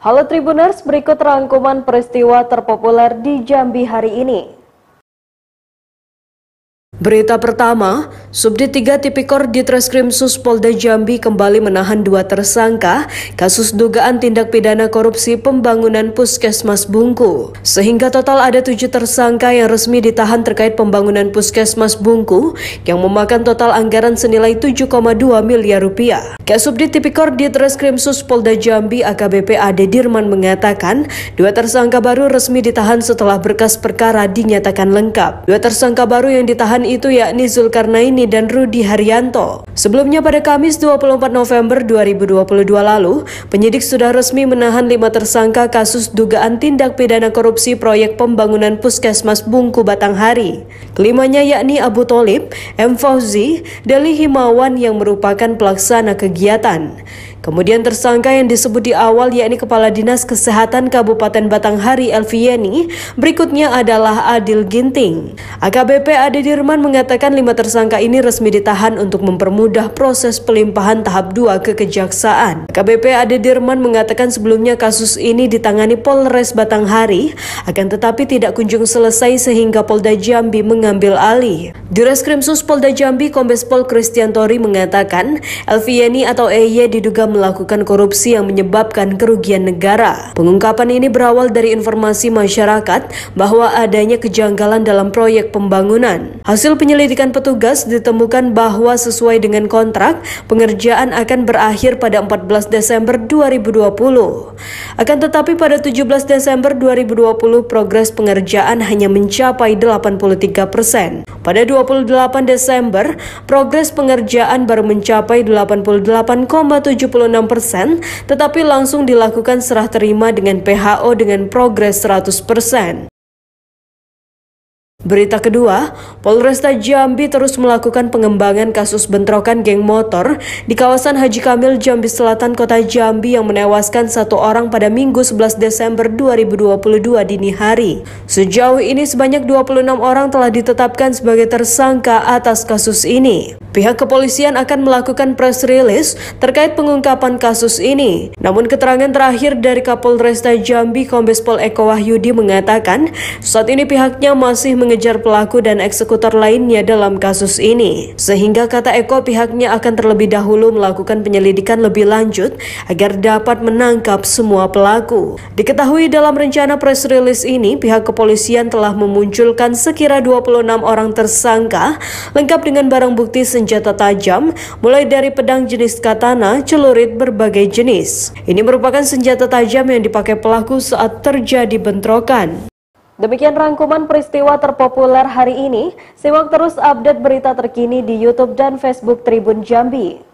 Halo Tribuners, berikut rangkuman peristiwa terpopuler di Jambi hari ini. Berita pertama, Subdit 3 Tipikor di Treskrim Suspolda Jambi kembali menahan dua tersangka kasus dugaan tindak pidana korupsi pembangunan Puskesmas Bungku. Sehingga total ada tujuh tersangka yang resmi ditahan terkait pembangunan Puskesmas Bungku yang memakan total anggaran senilai 7,2 miliar rupiah. Kasubdit Tipikor di Treskrim Suspolda Jambi AKBP Ade Dirman mengatakan dua tersangka baru resmi ditahan setelah berkas perkara dinyatakan lengkap. Dua tersangka baru yang ditahan itu yakni Zulkarnaini dan Rudi Haryanto. Sebelumnya pada Kamis 24 November 2022 lalu, penyidik sudah resmi menahan lima tersangka kasus dugaan tindak pidana korupsi proyek pembangunan Puskesmas Bungku Batanghari. Kelimanya yakni Abu Tolib, M. Fauzi, Deli Himawan yang merupakan pelaksana kegiatan. Kemudian tersangka yang disebut di awal yakni Kepala Dinas Kesehatan Kabupaten Batanghari Elvieni, berikutnya adalah Adil Ginting. AKBP Ade Dirman Irfan mengatakan lima tersangka ini resmi ditahan untuk mempermudah proses pelimpahan tahap 2 ke kejaksaan. KBP Ade Dirman mengatakan sebelumnya kasus ini ditangani Polres Batanghari, akan tetapi tidak kunjung selesai sehingga Polda Jambi mengambil alih. Direskrimsus Polda Jambi Kombes Pol Kristiantori mengatakan, Elvieni atau EY diduga melakukan korupsi yang menyebabkan kerugian negara. Pengungkapan ini berawal dari informasi masyarakat bahwa adanya kejanggalan dalam proyek pembangunan. Hasil Hasil penyelidikan petugas ditemukan bahwa sesuai dengan kontrak, pengerjaan akan berakhir pada 14 Desember 2020. Akan tetapi pada 17 Desember 2020 progres pengerjaan hanya mencapai 83 persen. Pada 28 Desember, progres pengerjaan baru mencapai 88,76 persen, tetapi langsung dilakukan serah terima dengan PHO dengan progres 100 persen. Berita kedua, Polresta Jambi terus melakukan pengembangan kasus bentrokan geng motor di kawasan Haji Kamil, Jambi Selatan, Kota Jambi yang menewaskan satu orang pada Minggu 11 Desember 2022 dini hari. Sejauh ini sebanyak 26 orang telah ditetapkan sebagai tersangka atas kasus ini. Pihak kepolisian akan melakukan press release terkait pengungkapan kasus ini. Namun keterangan terakhir dari Kapolresta Jambi Kombes Pol Eko Wahyudi mengatakan, saat ini pihaknya masih mengejar pelaku dan eksekutor lainnya dalam kasus ini. Sehingga kata Eko pihaknya akan terlebih dahulu melakukan penyelidikan lebih lanjut agar dapat menangkap semua pelaku. Diketahui dalam rencana press release ini, pihak kepolisian telah memunculkan sekira 26 orang tersangka lengkap dengan barang bukti senjata tajam, mulai dari pedang jenis katana, celurit berbagai jenis. Ini merupakan senjata tajam yang dipakai pelaku saat terjadi bentrokan. Demikian rangkuman peristiwa terpopuler hari ini. Simak terus update berita terkini di YouTube dan Facebook Tribun Jambi.